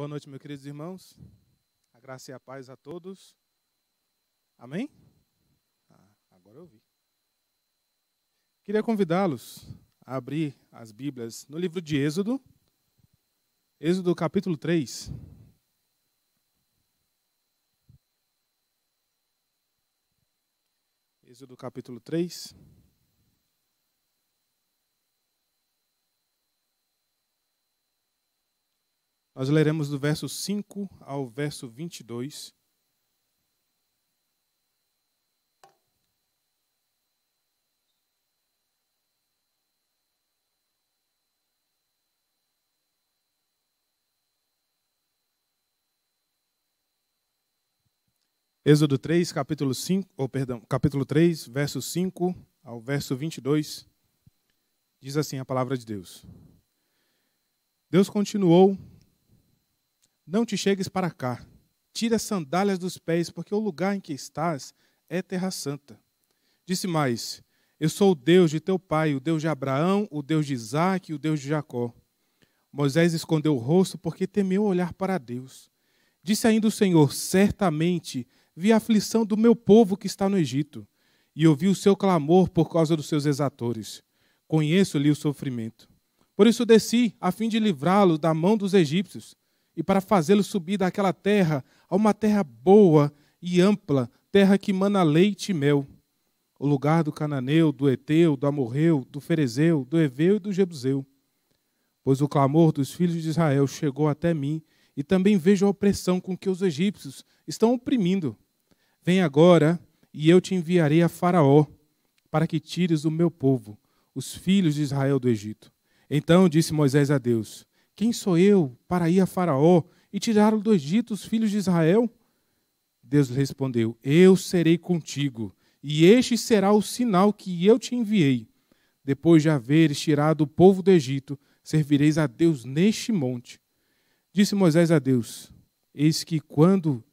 Boa noite, meus queridos irmãos. A graça e a paz a todos. Amém? Ah, agora eu vi. Queria convidá-los a abrir as Bíblias no livro de Êxodo, Êxodo capítulo 3. Êxodo capítulo 3. Nós leremos do verso 5 ao verso 22. Êxodo 3, capítulo 5, ou perdão, capítulo 3, verso 5 ao verso 22, diz assim a palavra de Deus. Deus continuou não te chegues para cá. Tira as sandálias dos pés, porque o lugar em que estás é terra santa. Disse mais: Eu sou o Deus de teu pai, o Deus de Abraão, o Deus de Isaac e o Deus de Jacó. Moisés escondeu o rosto porque temeu olhar para Deus. Disse ainda o Senhor: Certamente vi a aflição do meu povo que está no Egito, e ouvi o seu clamor por causa dos seus exatores. Conheço-lhe o sofrimento. Por isso desci, a fim de livrá-lo da mão dos egípcios, e para fazê-lo subir daquela terra a uma terra boa e ampla, terra que mana leite e mel. O lugar do cananeu, do Eteu, do Amorreu, do Ferezeu, do Eveu e do Jebuseu. Pois o clamor dos filhos de Israel chegou até mim, e também vejo a opressão com que os egípcios estão oprimindo. Vem agora, e eu te enviarei a Faraó, para que tires o meu povo, os filhos de Israel do Egito. Então disse Moisés a Deus: quem sou eu para ir a Faraó e tirar do Egito os filhos de Israel? Deus respondeu: Eu serei contigo, e este será o sinal que eu te enviei. Depois de haveres tirado o povo do Egito, servireis a Deus neste monte. Disse Moisés a Deus: Eis que quando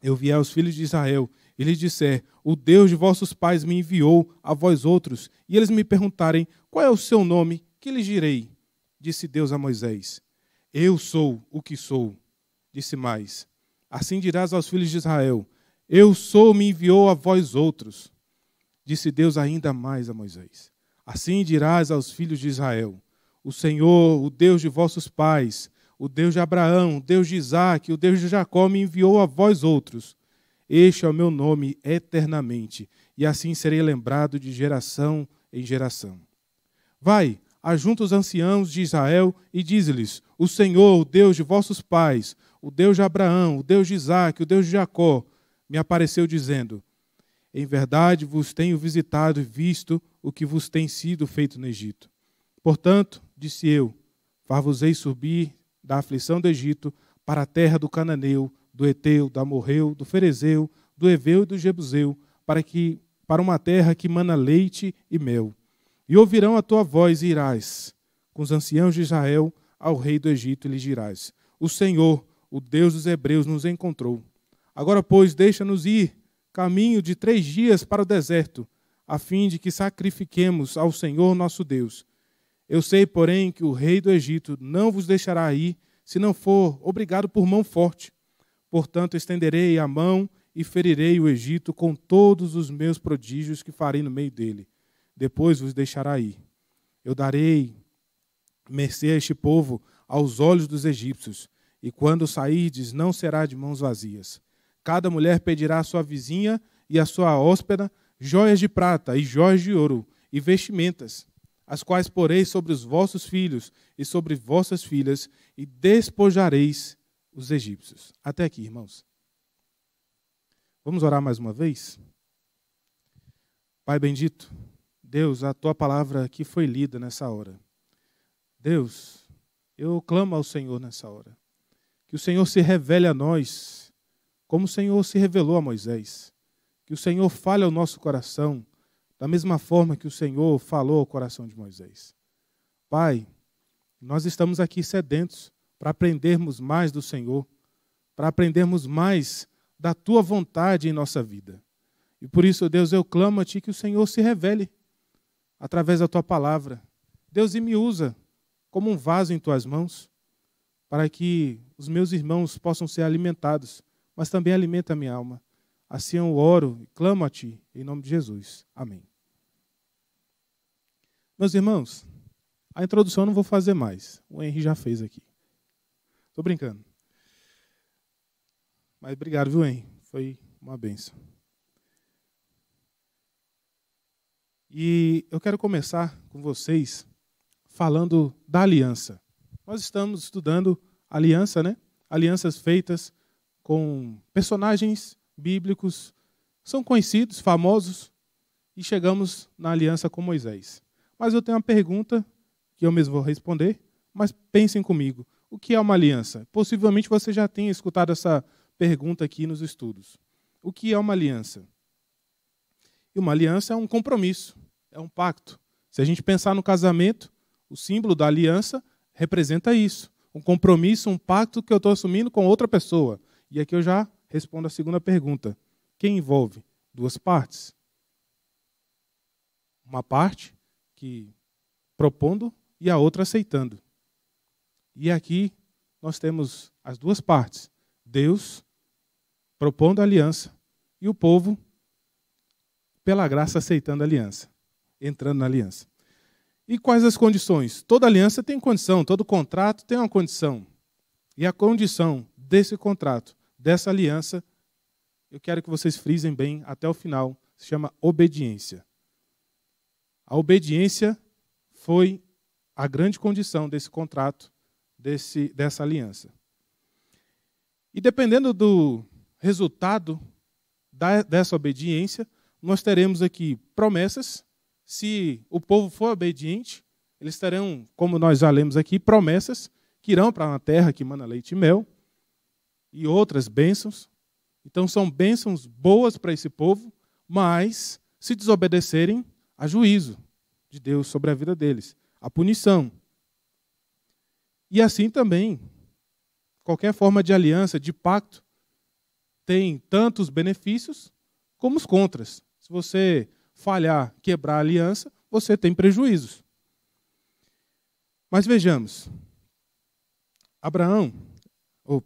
eu vier aos filhos de Israel e lhes disser: O Deus de vossos pais me enviou a vós outros, e eles me perguntarem: Qual é o seu nome? Que lhes direi: disse Deus a Moisés: Eu sou o que sou. Disse mais: Assim dirás aos filhos de Israel: Eu sou, me enviou a vós outros. Disse Deus ainda mais a Moisés: Assim dirás aos filhos de Israel: O Senhor, o Deus de vossos pais, o Deus de Abraão, o Deus de Isaac, o Deus de Jacó me enviou a vós outros. Este é o meu nome eternamente, e assim serei lembrado de geração em geração. Vai, ajunta os anciãos de Israel e diz-lhes: O Senhor, o Deus de vossos pais, o Deus de Abraão, o Deus de Isaac, o Deus de Jacó, me apareceu dizendo: Em verdade vos tenho visitado e visto o que vos tem sido feito no Egito. Portanto, disse eu, far-vos-ei subir da aflição do Egito para a terra do cananeu, do Eteu, do Amorreu, do Ferezeu, do Eveu e do Jebuseu, para que para uma terra que mana leite e mel. E ouvirão a tua voz e irás com os anciãos de Israel ao rei do Egito e lhe dirás: O Senhor, o Deus dos Hebreus, nos encontrou. Agora, pois, deixa-nos ir caminho de três dias para o deserto, a fim de que sacrifiquemos ao Senhor nosso Deus. Eu sei, porém, que o rei do Egito não vos deixará ir, se não for obrigado por mão forte. Portanto, estenderei a mão e ferirei o Egito com todos os meus prodígios que farei no meio dele depois vos deixará ir. Eu darei mercê a este povo aos olhos dos egípcios, e quando sairdes, não será de mãos vazias. Cada mulher pedirá à sua vizinha e à sua hóspeda joias de prata e joias de ouro e vestimentas, as quais porei sobre os vossos filhos e sobre vossas filhas, e despojareis os egípcios. Até aqui, irmãos. Vamos orar mais uma vez? Pai bendito. Deus, a tua palavra aqui foi lida nessa hora. Deus, eu clamo ao Senhor nessa hora. Que o Senhor se revele a nós, como o Senhor se revelou a Moisés. Que o Senhor fale ao nosso coração, da mesma forma que o Senhor falou ao coração de Moisés. Pai, nós estamos aqui sedentos para aprendermos mais do Senhor, para aprendermos mais da tua vontade em nossa vida. E por isso, Deus, eu clamo a ti que o Senhor se revele através da tua palavra. Deus, e me usa como um vaso em tuas mãos, para que os meus irmãos possam ser alimentados, mas também alimenta a minha alma. Assim eu oro e clamo a ti, em nome de Jesus. Amém. Meus irmãos, a introdução eu não vou fazer mais. O Henry já fez aqui. Estou brincando. Mas obrigado, viu, Henry? Foi uma benção. E eu quero começar com vocês falando da aliança. Nós estamos estudando aliança, né? Alianças feitas com personagens bíblicos, são conhecidos, famosos, e chegamos na aliança com Moisés. Mas eu tenho uma pergunta que eu mesmo vou responder, mas pensem comigo. O que é uma aliança? Possivelmente você já tenha escutado essa pergunta aqui nos estudos. O que é uma aliança? uma aliança é um compromisso, é um pacto. Se a gente pensar no casamento, o símbolo da aliança representa isso. Um compromisso, um pacto que eu estou assumindo com outra pessoa. E aqui eu já respondo a segunda pergunta. Quem envolve? Duas partes. Uma parte que propondo e a outra aceitando. E aqui nós temos as duas partes: Deus propondo a aliança e o povo pela graça aceitando a aliança, entrando na aliança. E quais as condições? Toda aliança tem condição, todo contrato tem uma condição. E a condição desse contrato, dessa aliança, eu quero que vocês frisem bem até o final, se chama obediência. A obediência foi a grande condição desse contrato, desse, dessa aliança. E dependendo do resultado da, dessa obediência, nós teremos aqui promessas. Se o povo for obediente, eles terão, como nós já lemos aqui, promessas que irão para uma terra que mana leite e mel e outras bênçãos. Então são bênçãos boas para esse povo, mas se desobedecerem, há juízo de Deus sobre a vida deles, a punição. E assim também, qualquer forma de aliança, de pacto, tem tanto os benefícios como os contras. Se você falhar, quebrar a aliança, você tem prejuízos. Mas vejamos. Abraão, ou,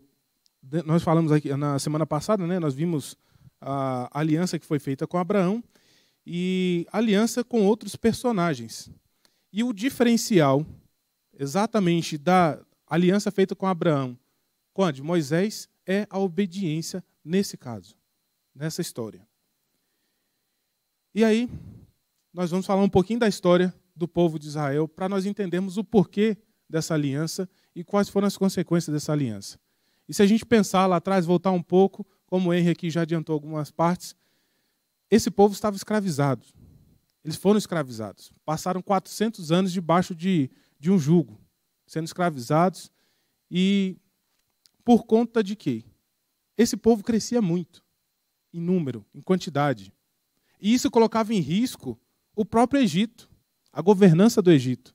nós falamos aqui na semana passada, né, nós vimos a aliança que foi feita com Abraão e aliança com outros personagens. E o diferencial exatamente da aliança feita com Abraão, com a de Moisés, é a obediência nesse caso, nessa história. E aí, nós vamos falar um pouquinho da história do povo de Israel para nós entendermos o porquê dessa aliança e quais foram as consequências dessa aliança. E se a gente pensar lá atrás, voltar um pouco, como o Henry aqui já adiantou algumas partes, esse povo estava escravizado. Eles foram escravizados. Passaram 400 anos debaixo de, de um jugo, sendo escravizados. E por conta de quê? Esse povo crescia muito, em número, em quantidade. E isso colocava em risco o próprio Egito, a governança do Egito.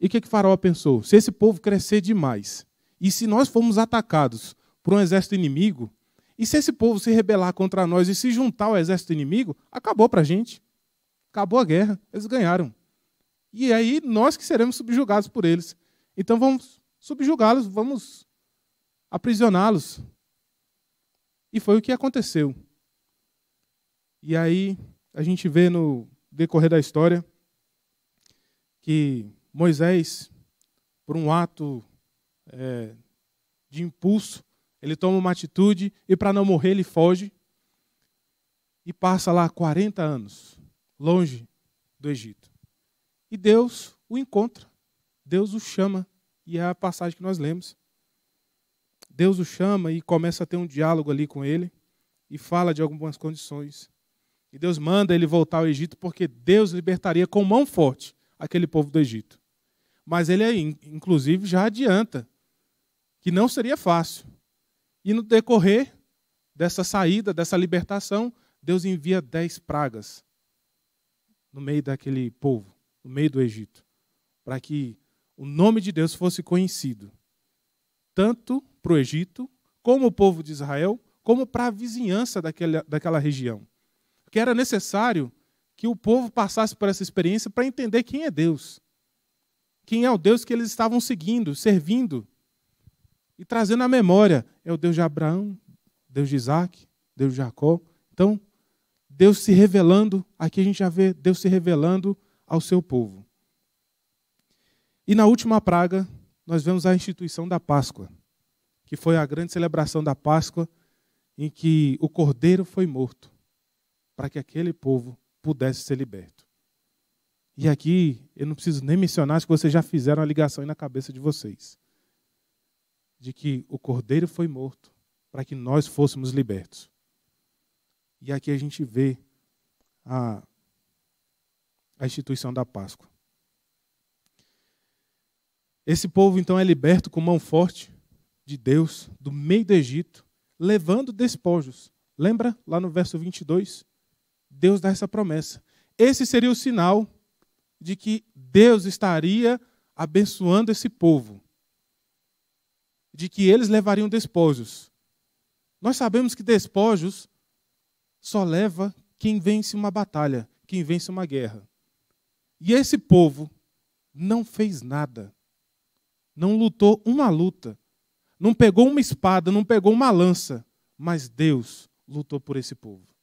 E o que, que Faraó pensou? Se esse povo crescer demais, e se nós formos atacados por um exército inimigo, e se esse povo se rebelar contra nós e se juntar ao exército inimigo, acabou para a gente. Acabou a guerra, eles ganharam. E aí nós que seremos subjugados por eles. Então vamos subjugá-los, vamos aprisioná-los. E foi o que aconteceu. E aí a gente vê no decorrer da história que Moisés, por um ato é, de impulso, ele toma uma atitude e para não morrer ele foge e passa lá 40 anos longe do Egito. E Deus o encontra, Deus o chama, e é a passagem que nós lemos. Deus o chama e começa a ter um diálogo ali com ele e fala de algumas condições. E Deus manda ele voltar ao Egito porque Deus libertaria com mão forte aquele povo do Egito. Mas ele, inclusive, já adianta que não seria fácil. E no decorrer dessa saída, dessa libertação, Deus envia dez pragas no meio daquele povo, no meio do Egito, para que o nome de Deus fosse conhecido, tanto para o Egito, como o povo de Israel, como para a vizinhança daquela, daquela região porque era necessário que o povo passasse por essa experiência para entender quem é Deus. Quem é o Deus que eles estavam seguindo, servindo. E trazendo à memória, é o Deus de Abraão, Deus de Isaac, Deus de Jacó. Então, Deus se revelando, aqui a gente já vê Deus se revelando ao seu povo. E na última praga, nós vemos a instituição da Páscoa, que foi a grande celebração da Páscoa em que o cordeiro foi morto para que aquele povo pudesse ser liberto. E aqui eu não preciso nem mencionar que vocês já fizeram a ligação aí na cabeça de vocês. De que o cordeiro foi morto para que nós fôssemos libertos. E aqui a gente vê a, a instituição da Páscoa. Esse povo então é liberto com mão forte de Deus do meio do Egito, levando despojos. Lembra lá no verso 22? Deus dá essa promessa. Esse seria o sinal de que Deus estaria abençoando esse povo, de que eles levariam despojos. Nós sabemos que despojos só leva quem vence uma batalha, quem vence uma guerra. E esse povo não fez nada, não lutou uma luta, não pegou uma espada, não pegou uma lança, mas Deus lutou por esse povo.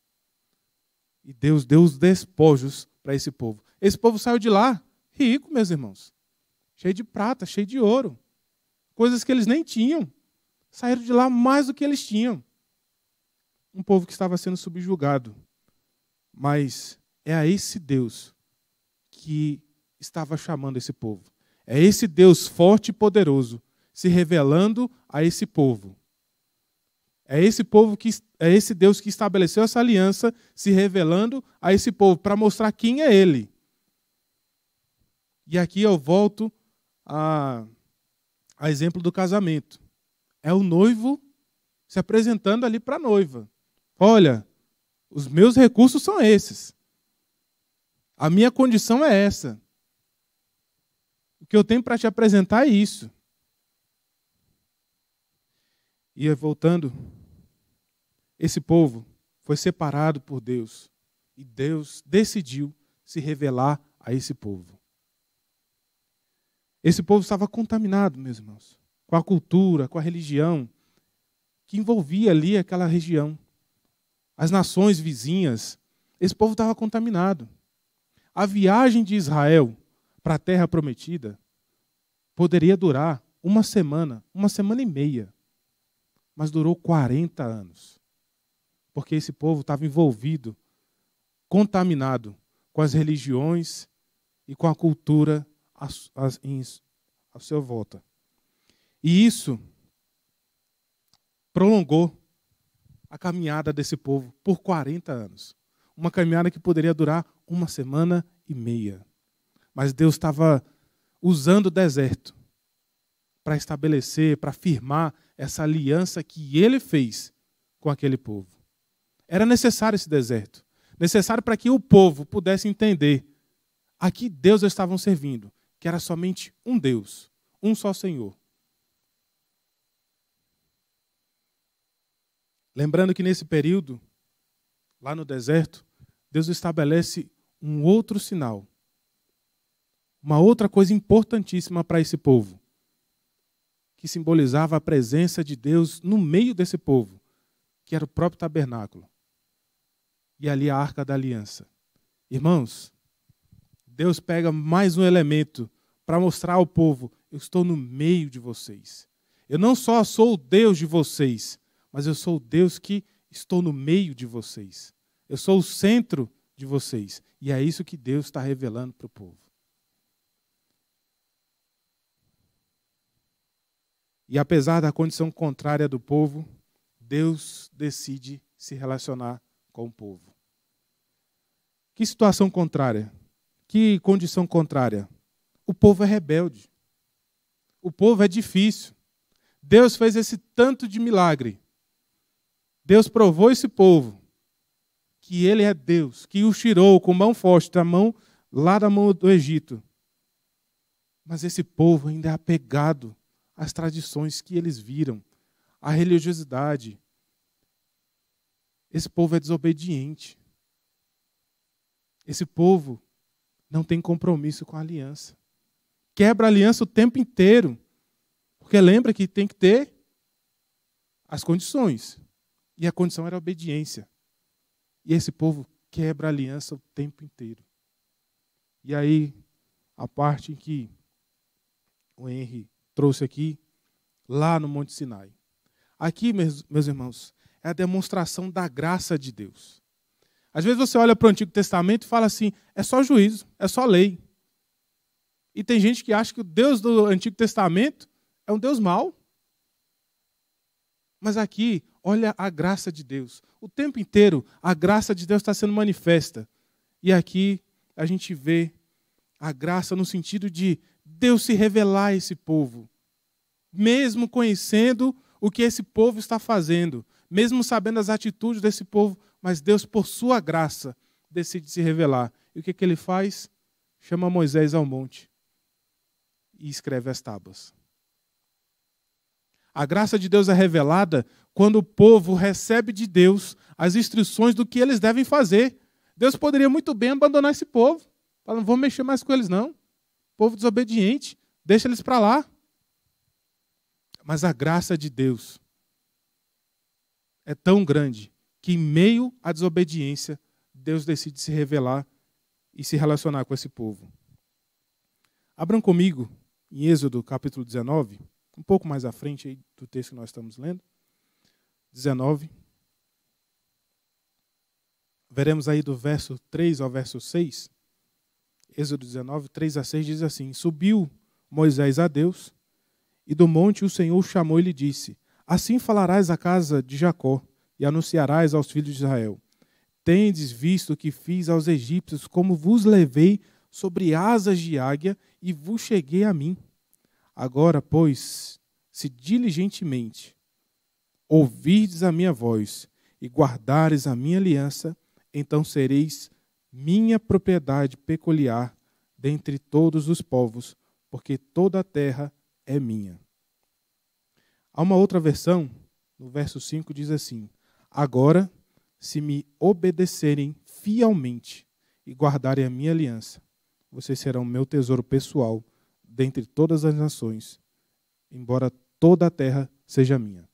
E Deus deu os despojos para esse povo. Esse povo saiu de lá rico, meus irmãos. Cheio de prata, cheio de ouro. Coisas que eles nem tinham. Saíram de lá mais do que eles tinham. Um povo que estava sendo subjugado. Mas é a esse Deus que estava chamando esse povo. É esse Deus forte e poderoso se revelando a esse povo. É esse povo que é esse Deus que estabeleceu essa aliança, se revelando a esse povo para mostrar quem é ele. E aqui eu volto a, a exemplo do casamento. É o noivo se apresentando ali para a noiva. Olha, os meus recursos são esses. A minha condição é essa. O que eu tenho para te apresentar é isso. E voltando esse povo foi separado por Deus e Deus decidiu se revelar a esse povo. Esse povo estava contaminado, meus irmãos, com a cultura, com a religião que envolvia ali aquela região. As nações vizinhas, esse povo estava contaminado. A viagem de Israel para a terra prometida poderia durar uma semana, uma semana e meia, mas durou 40 anos porque esse povo estava envolvido, contaminado com as religiões e com a cultura à, sua volta. E isso prolongou a caminhada desse povo por 40 anos. Uma caminhada que poderia durar uma semana e meia. Mas Deus estava usando o deserto para estabelecer, para firmar essa aliança que ele fez com aquele povo. Era necessário esse deserto necessário para que o povo pudesse entender a que Deus estavam servindo, que era somente um Deus, um só Senhor. Lembrando que nesse período, lá no deserto, Deus estabelece um outro sinal. Uma outra coisa importantíssima para esse povo, que simbolizava a presença de Deus no meio desse povo, que era o próprio tabernáculo e ali a arca da aliança. Irmãos, Deus pega mais um elemento para mostrar ao povo: eu estou no meio de vocês. Eu não só sou o Deus de vocês, mas eu sou o Deus que estou no meio de vocês. Eu sou o centro de vocês. E é isso que Deus está revelando para o povo. E apesar da condição contrária do povo, Deus decide se relacionar com o povo. Que situação contrária? Que condição contrária? O povo é rebelde. O povo é difícil. Deus fez esse tanto de milagre. Deus provou esse povo que ele é Deus, que o tirou com mão forte da mão lá da mão do Egito. Mas esse povo ainda é apegado às tradições que eles viram, à religiosidade. Esse povo é desobediente. Esse povo não tem compromisso com a aliança. Quebra a aliança o tempo inteiro. Porque lembra que tem que ter as condições. E a condição era a obediência. E esse povo quebra a aliança o tempo inteiro. E aí, a parte que o Henry trouxe aqui, lá no Monte Sinai. Aqui, meus, meus irmãos, é a demonstração da graça de Deus. Às vezes você olha para o Antigo Testamento e fala assim: é só juízo, é só lei. E tem gente que acha que o Deus do Antigo Testamento é um Deus mau. Mas aqui, olha a graça de Deus. O tempo inteiro a graça de Deus está sendo manifesta. E aqui a gente vê a graça no sentido de Deus se revelar a esse povo, mesmo conhecendo o que esse povo está fazendo, mesmo sabendo as atitudes desse povo mas Deus, por sua graça, decide se revelar. E o que, é que ele faz? Chama Moisés ao monte e escreve as tábuas. A graça de Deus é revelada quando o povo recebe de Deus as instruções do que eles devem fazer. Deus poderia muito bem abandonar esse povo. Falar, não vou mexer mais com eles, não. Povo desobediente, deixa eles para lá. Mas a graça de Deus é tão grande que, em meio à desobediência, Deus decide se revelar e se relacionar com esse povo. Abram comigo em Êxodo capítulo 19, um pouco mais à frente do texto que nós estamos lendo. 19. Veremos aí do verso 3 ao verso 6. Êxodo 19, 3 a 6 diz assim: Subiu Moisés a Deus, e do monte o Senhor chamou e lhe disse: Assim falarás à casa de Jacó e anunciarás aos filhos de Israel: Tendes visto que fiz aos egípcios, como vos levei sobre asas de águia e vos cheguei a mim. Agora, pois, se diligentemente ouvirdes a minha voz e guardares a minha aliança, então sereis minha propriedade peculiar dentre todos os povos, porque toda a terra é minha. Há uma outra versão, no verso 5 diz assim: Agora, se me obedecerem fielmente e guardarem a minha aliança, vocês serão meu tesouro pessoal dentre todas as nações, embora toda a terra seja minha.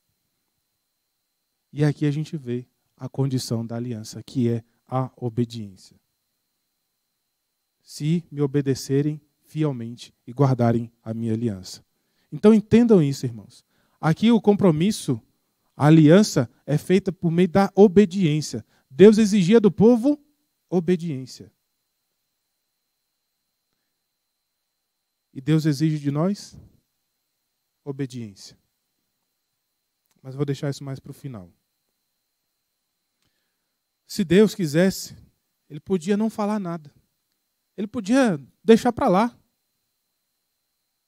E aqui a gente vê a condição da aliança, que é a obediência. Se me obedecerem fielmente e guardarem a minha aliança. Então entendam isso, irmãos. Aqui o compromisso a aliança é feita por meio da obediência. Deus exigia do povo obediência. E Deus exige de nós obediência. Mas vou deixar isso mais para o final. Se Deus quisesse, ele podia não falar nada. Ele podia deixar para lá.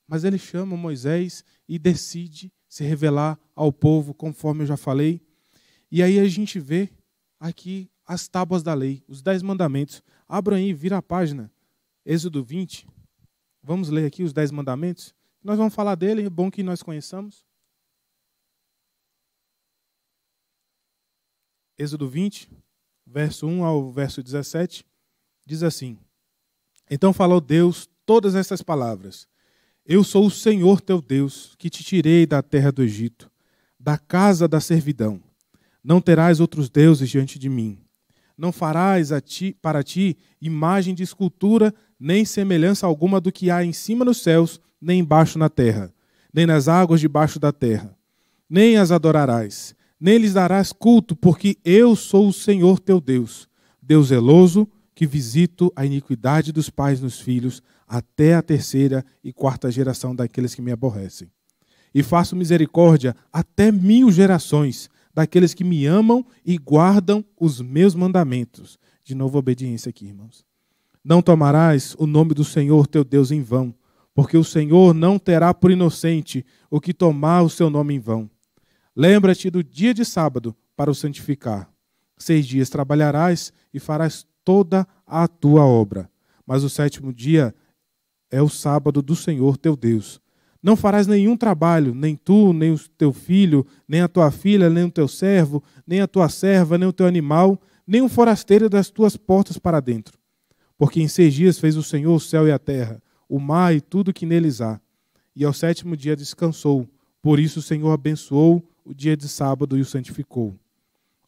Mas ele chama Moisés e decide se revelar ao povo, conforme eu já falei. E aí a gente vê aqui as tábuas da lei, os dez mandamentos. Abra aí, vira a página, Êxodo 20. Vamos ler aqui os dez mandamentos. Nós vamos falar dele, é bom que nós conheçamos. Êxodo 20, verso 1 ao verso 17, diz assim: Então falou Deus todas essas palavras eu sou o Senhor teu Deus, que te tirei da terra do Egito, da casa da servidão. Não terás outros deuses diante de mim. Não farás ti, para ti imagem de escultura, nem semelhança alguma do que há em cima nos céus, nem embaixo na terra, nem nas águas debaixo da terra. Nem as adorarás, nem lhes darás culto, porque eu sou o Senhor teu Deus, Deus zeloso, que visito a iniquidade dos pais nos filhos, até a terceira e quarta geração daqueles que me aborrecem. E faço misericórdia até mil gerações daqueles que me amam e guardam os meus mandamentos. De novo, obediência aqui, irmãos. Não tomarás o nome do Senhor teu Deus em vão, porque o Senhor não terá por inocente o que tomar o seu nome em vão. Lembra-te do dia de sábado para o santificar. Seis dias trabalharás e farás toda a tua obra, mas o sétimo dia é o sábado do Senhor teu Deus. Não farás nenhum trabalho, nem tu, nem o teu filho, nem a tua filha, nem o teu servo, nem a tua serva, nem o teu animal, nem o um forasteiro das tuas portas para dentro. Porque em seis dias fez o Senhor o céu e a terra, o mar e tudo que neles há. E ao sétimo dia descansou. Por isso o Senhor abençoou o dia de sábado e o santificou.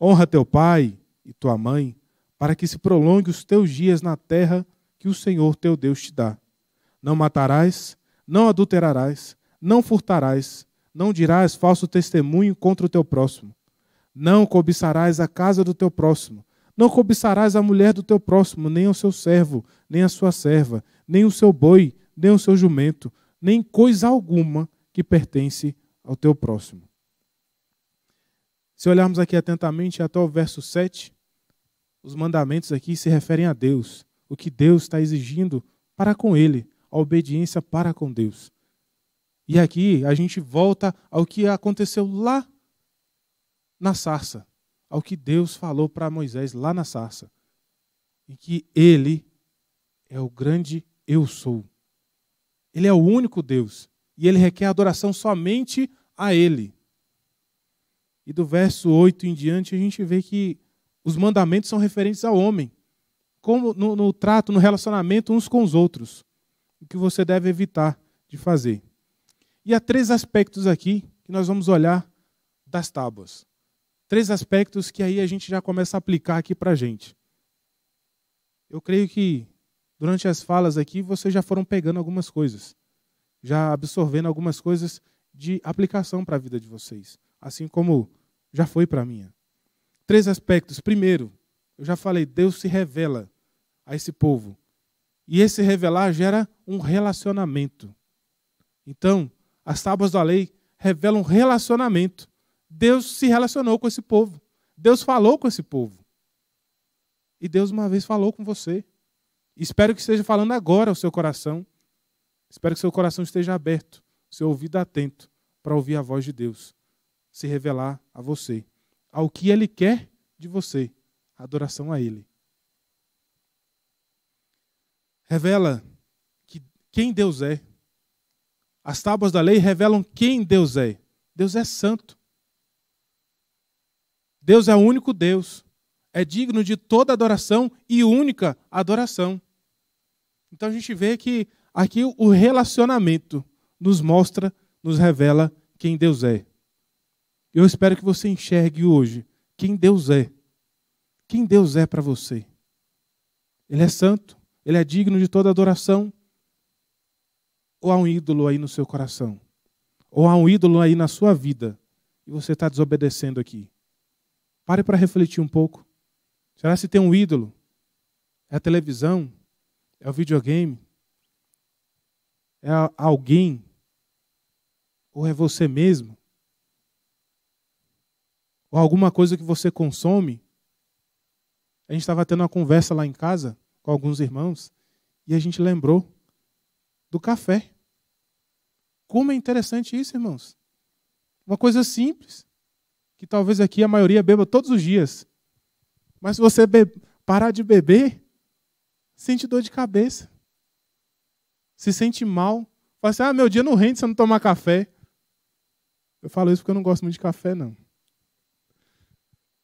Honra teu pai e tua mãe, para que se prolongue os teus dias na terra que o Senhor teu Deus te dá. Não matarás, não adulterarás, não furtarás, não dirás falso testemunho contra o teu próximo. Não cobiçarás a casa do teu próximo. Não cobiçarás a mulher do teu próximo, nem o seu servo, nem a sua serva, nem o seu boi, nem o seu jumento, nem coisa alguma que pertence ao teu próximo. Se olharmos aqui atentamente até o verso 7, os mandamentos aqui se referem a Deus, o que Deus está exigindo para com ele, a obediência para com Deus. E aqui a gente volta ao que aconteceu lá na sarça, ao que Deus falou para Moisés lá na sarça, em que ele é o grande eu sou. Ele é o único Deus e ele requer adoração somente a ele. E do verso 8 em diante a gente vê que os mandamentos são referentes ao homem, como no, no trato, no relacionamento uns com os outros o que você deve evitar de fazer. E há três aspectos aqui que nós vamos olhar das tábuas. Três aspectos que aí a gente já começa a aplicar aqui para a gente. Eu creio que durante as falas aqui vocês já foram pegando algumas coisas, já absorvendo algumas coisas de aplicação para a vida de vocês, assim como já foi para a minha. Três aspectos. Primeiro, eu já falei, Deus se revela a esse povo e esse revelar gera um relacionamento. Então, as tábuas da lei revelam um relacionamento. Deus se relacionou com esse povo. Deus falou com esse povo. E Deus uma vez falou com você. Espero que esteja falando agora ao seu coração. Espero que seu coração esteja aberto, seu ouvido atento para ouvir a voz de Deus se revelar a você, ao que ele quer de você, adoração a ele revela que, quem Deus é. As tábuas da lei revelam quem Deus é. Deus é santo. Deus é o único Deus. É digno de toda adoração e única adoração. Então a gente vê que aqui o relacionamento nos mostra, nos revela quem Deus é. Eu espero que você enxergue hoje quem Deus é. Quem Deus é para você. Ele é santo. Ele é digno de toda adoração. Ou há um ídolo aí no seu coração? Ou há um ídolo aí na sua vida? E você está desobedecendo aqui. Pare para refletir um pouco. Será se tem um ídolo? É a televisão? É o videogame? É alguém? Ou é você mesmo? Ou alguma coisa que você consome? A gente estava tendo uma conversa lá em casa com alguns irmãos e a gente lembrou do café. Como é interessante isso, irmãos. Uma coisa simples, que talvez aqui a maioria beba todos os dias. Mas se você parar de beber, sente dor de cabeça. Se sente mal. Fala assim, ah, meu dia não rende se eu não tomar café. Eu falo isso porque eu não gosto muito de café, não.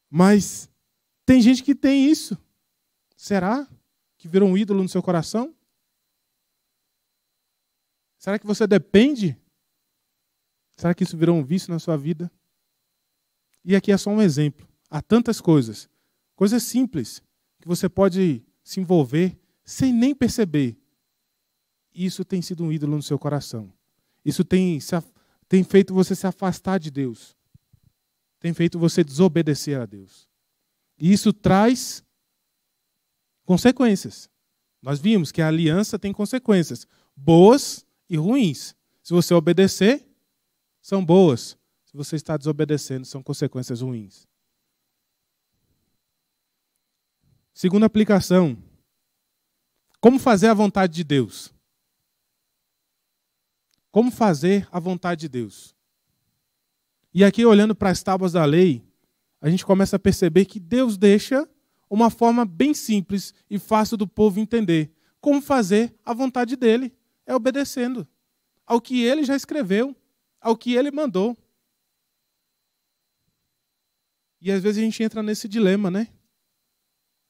Mas tem gente que tem isso. Será? que virou um ídolo no seu coração? Será que você depende? Será que isso virou um vício na sua vida? E aqui é só um exemplo. Há tantas coisas, coisas simples, que você pode se envolver sem nem perceber. Isso tem sido um ídolo no seu coração. Isso tem, tem feito você se afastar de Deus. Tem feito você desobedecer a Deus. E isso traz consequências. Nós vimos que a aliança tem consequências, boas e ruins. Se você obedecer, são boas. Se você está desobedecendo, são consequências ruins. Segunda aplicação: como fazer a vontade de Deus? Como fazer a vontade de Deus? E aqui, olhando para as tábuas da lei, a gente começa a perceber que Deus deixa uma forma bem simples e fácil do povo entender como fazer a vontade dele, é obedecendo ao que ele já escreveu, ao que ele mandou. E às vezes a gente entra nesse dilema, né?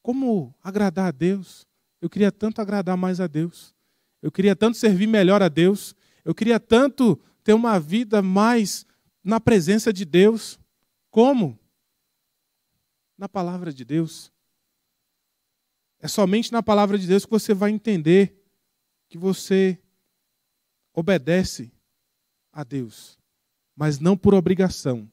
Como agradar a Deus? Eu queria tanto agradar mais a Deus. Eu queria tanto servir melhor a Deus. Eu queria tanto ter uma vida mais na presença de Deus. Como? Na palavra de Deus, é somente na palavra de Deus que você vai entender que você obedece a Deus, mas não por obrigação.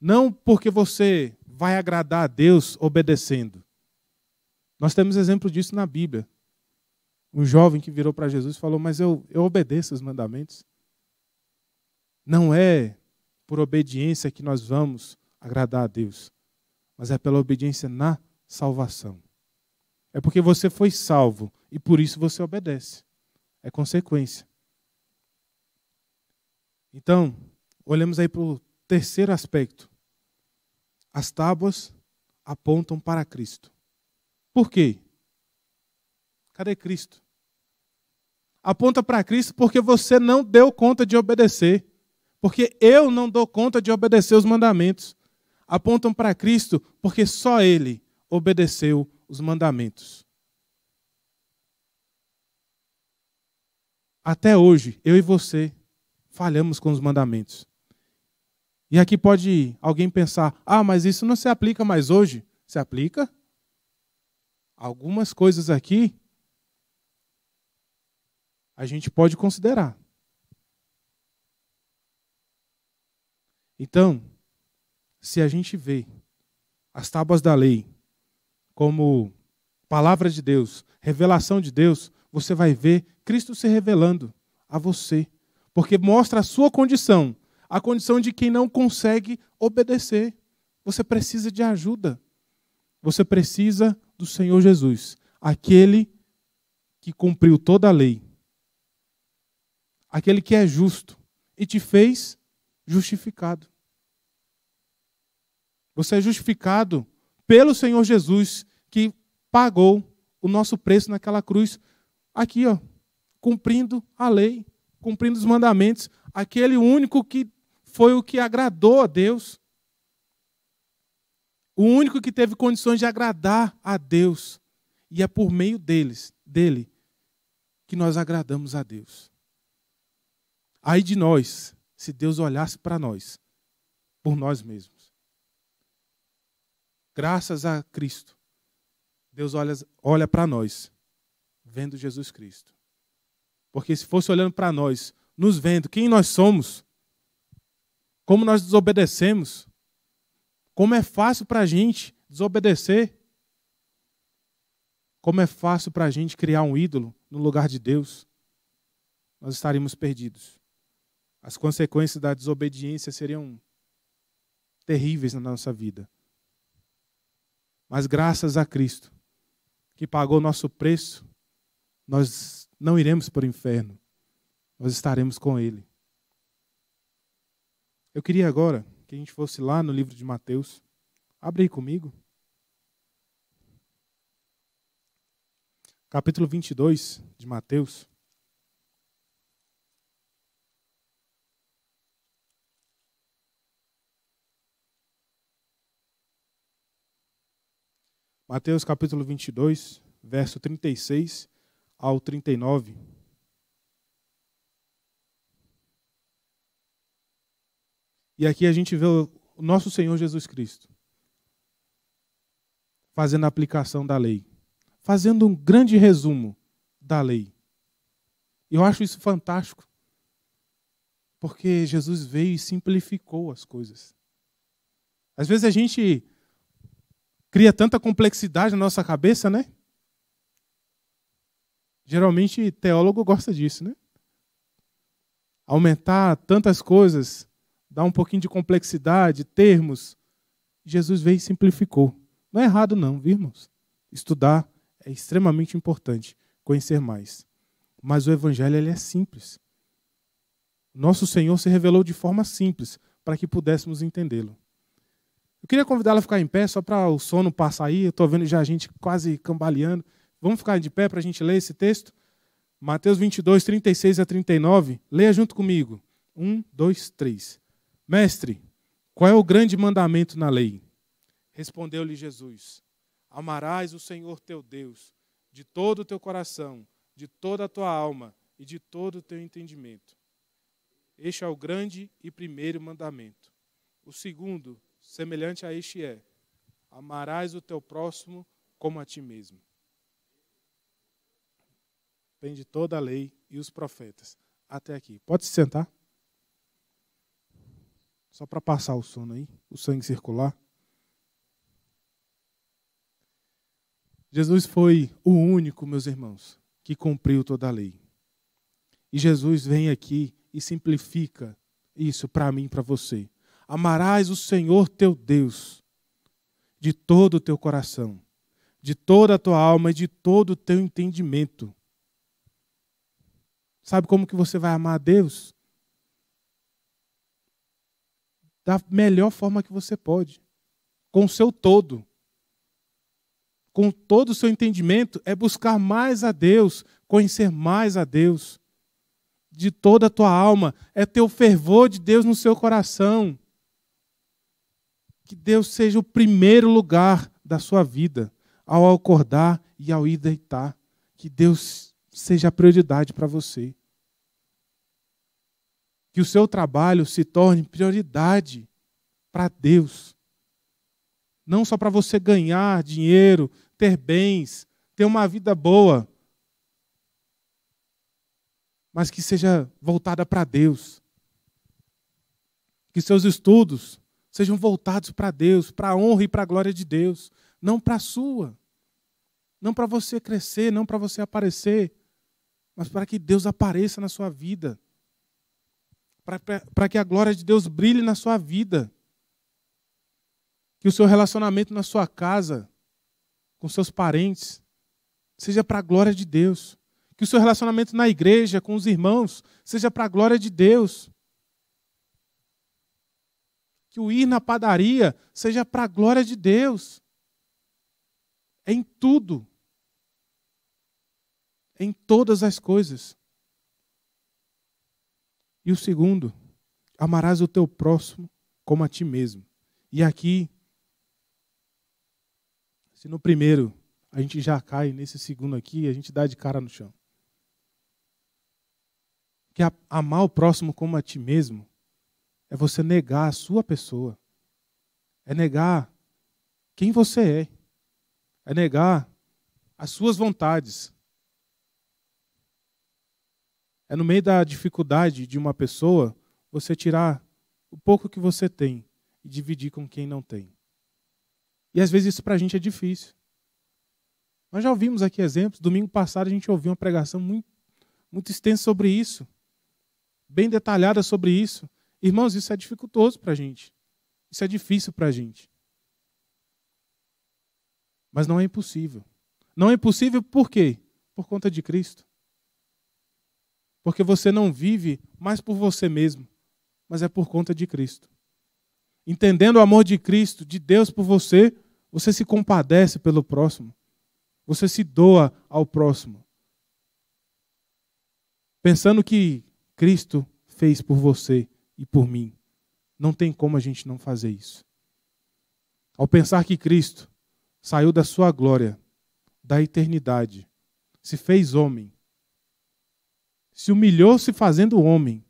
Não porque você vai agradar a Deus obedecendo. Nós temos exemplo disso na Bíblia. Um jovem que virou para Jesus e falou: Mas eu, eu obedeço os mandamentos. Não é por obediência que nós vamos agradar a Deus, mas é pela obediência na salvação. É porque você foi salvo e por isso você obedece. É consequência. Então, olhamos aí para o terceiro aspecto. As tábuas apontam para Cristo. Por quê? Cadê Cristo? Aponta para Cristo porque você não deu conta de obedecer. Porque eu não dou conta de obedecer os mandamentos. Apontam para Cristo porque só Ele obedeceu os mandamentos. Até hoje, eu e você falhamos com os mandamentos. E aqui pode alguém pensar: ah, mas isso não se aplica mais hoje. Se aplica? Algumas coisas aqui a gente pode considerar. Então, se a gente vê as tábuas da lei como palavra de Deus, revelação de Deus, você vai ver Cristo se revelando a você, porque mostra a sua condição, a condição de quem não consegue obedecer. Você precisa de ajuda. Você precisa do Senhor Jesus, aquele que cumpriu toda a lei, aquele que é justo e te fez justificado. Você é justificado pelo Senhor Jesus que pagou o nosso preço naquela cruz. Aqui, ó, cumprindo a lei, cumprindo os mandamentos, aquele único que foi o que agradou a Deus. O único que teve condições de agradar a Deus. E é por meio deles, dele, que nós agradamos a Deus. Aí de nós, se Deus olhasse para nós, por nós mesmos graças a Cristo, Deus olha, olha para nós, vendo Jesus Cristo. Porque se fosse olhando para nós, nos vendo quem nós somos, como nós desobedecemos, como é fácil para a gente desobedecer, como é fácil para a gente criar um ídolo no lugar de Deus, nós estaríamos perdidos. As consequências da desobediência seriam terríveis na nossa vida. Mas graças a Cristo, que pagou nosso preço, nós não iremos para o inferno, nós estaremos com Ele. Eu queria agora que a gente fosse lá no livro de Mateus. Abre aí comigo. Capítulo 22 de Mateus. Mateus capítulo 22, verso 36 ao 39. E aqui a gente vê o nosso Senhor Jesus Cristo fazendo a aplicação da lei, fazendo um grande resumo da lei. Eu acho isso fantástico, porque Jesus veio e simplificou as coisas. Às vezes a gente cria tanta complexidade na nossa cabeça, né? Geralmente teólogo gosta disso, né? Aumentar tantas coisas, dar um pouquinho de complexidade, termos. Jesus veio e simplificou. Não é errado não, viu, irmãos? Estudar é extremamente importante, conhecer mais. Mas o evangelho ele é simples. Nosso Senhor se revelou de forma simples para que pudéssemos entendê-lo. Eu queria convidá-la a ficar em pé, só para o sono passar aí. Eu estou vendo já a gente quase cambaleando. Vamos ficar de pé para a gente ler esse texto? Mateus 22, 36 a 39. Leia junto comigo. Um, dois, três. Mestre, qual é o grande mandamento na lei? Respondeu-lhe Jesus: Amarás o Senhor teu Deus de todo o teu coração, de toda a tua alma e de todo o teu entendimento. Este é o grande e primeiro mandamento. O segundo semelhante a este é: amarás o teu próximo como a ti mesmo. Tem de toda a lei e os profetas. Até aqui. Pode se sentar? Só para passar o sono aí, o sangue circular. Jesus foi o único, meus irmãos, que cumpriu toda a lei. E Jesus vem aqui e simplifica isso para mim, para você. Amarás o Senhor teu Deus de todo o teu coração, de toda a tua alma e de todo o teu entendimento. Sabe como que você vai amar a Deus? Da melhor forma que você pode, com o seu todo. Com todo o seu entendimento, é buscar mais a Deus, conhecer mais a Deus de toda a tua alma, é ter o fervor de Deus no seu coração, que Deus seja o primeiro lugar da sua vida, ao acordar e ao ir deitar. Que Deus seja a prioridade para você. Que o seu trabalho se torne prioridade para Deus. Não só para você ganhar dinheiro, ter bens, ter uma vida boa, mas que seja voltada para Deus. Que seus estudos sejam voltados para Deus, para a honra e para a glória de Deus, não para a sua. Não para você crescer, não para você aparecer, mas para que Deus apareça na sua vida. Para que a glória de Deus brilhe na sua vida. Que o seu relacionamento na sua casa, com seus parentes, seja para a glória de Deus. Que o seu relacionamento na igreja, com os irmãos, seja para a glória de Deus que o ir na padaria seja para a glória de Deus. É em tudo. É em todas as coisas. E o segundo, amarás o teu próximo como a ti mesmo. E aqui, se no primeiro a gente já cai, nesse segundo aqui, a gente dá de cara no chão. Que amar o próximo como a ti mesmo é você negar a sua pessoa, é negar quem você é, é negar as suas vontades. É no meio da dificuldade de uma pessoa você tirar o pouco que você tem e dividir com quem não tem. E às vezes isso para a gente é difícil. Nós já ouvimos aqui exemplos. Domingo passado a gente ouviu uma pregação muito, muito extensa sobre isso, bem detalhada sobre isso. Irmãos, isso é dificultoso para a gente. Isso é difícil para a gente. Mas não é impossível. Não é impossível por quê? Por conta de Cristo. Porque você não vive mais por você mesmo, mas é por conta de Cristo. Entendendo o amor de Cristo, de Deus por você, você se compadece pelo próximo. Você se doa ao próximo. Pensando que Cristo fez por você e por mim. Não tem como a gente não fazer isso. Ao pensar que Cristo saiu da sua glória, da eternidade, se fez homem, se humilhou se fazendo homem,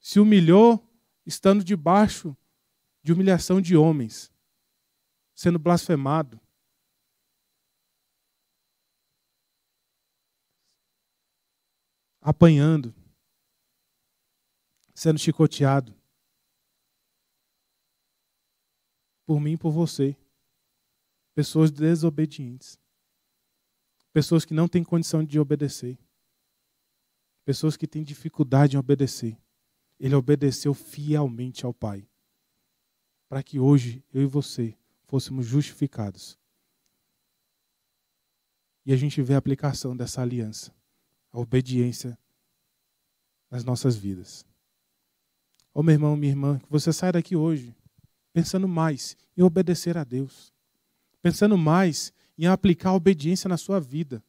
se humilhou estando debaixo de humilhação de homens, sendo blasfemado. Apanhando, sendo chicoteado. Por mim e por você. Pessoas desobedientes. Pessoas que não têm condição de obedecer. Pessoas que têm dificuldade em obedecer. Ele obedeceu fielmente ao Pai. Para que hoje eu e você fôssemos justificados. E a gente vê a aplicação dessa aliança, a obediência nas nossas vidas. Ó oh, meu irmão, minha irmã, que você saia daqui hoje pensando mais em obedecer a Deus, pensando mais em aplicar a obediência na sua vida.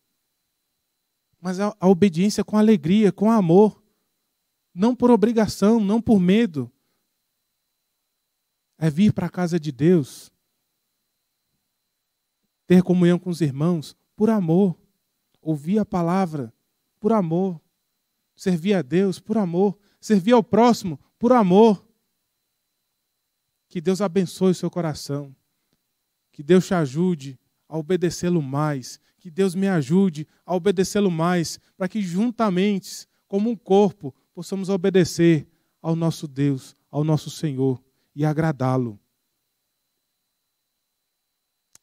Mas a, a obediência com alegria, com amor, não por obrigação, não por medo. É vir para a casa de Deus, ter comunhão com os irmãos por amor, ouvir a palavra por amor, servir a Deus por amor, servir ao próximo por amor. Que Deus abençoe o seu coração. Que Deus te ajude a obedecê-lo mais. Que Deus me ajude a obedecê-lo mais, para que juntamente, como um corpo, possamos obedecer ao nosso Deus, ao nosso Senhor e agradá-lo.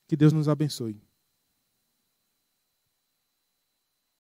Que Deus nos abençoe.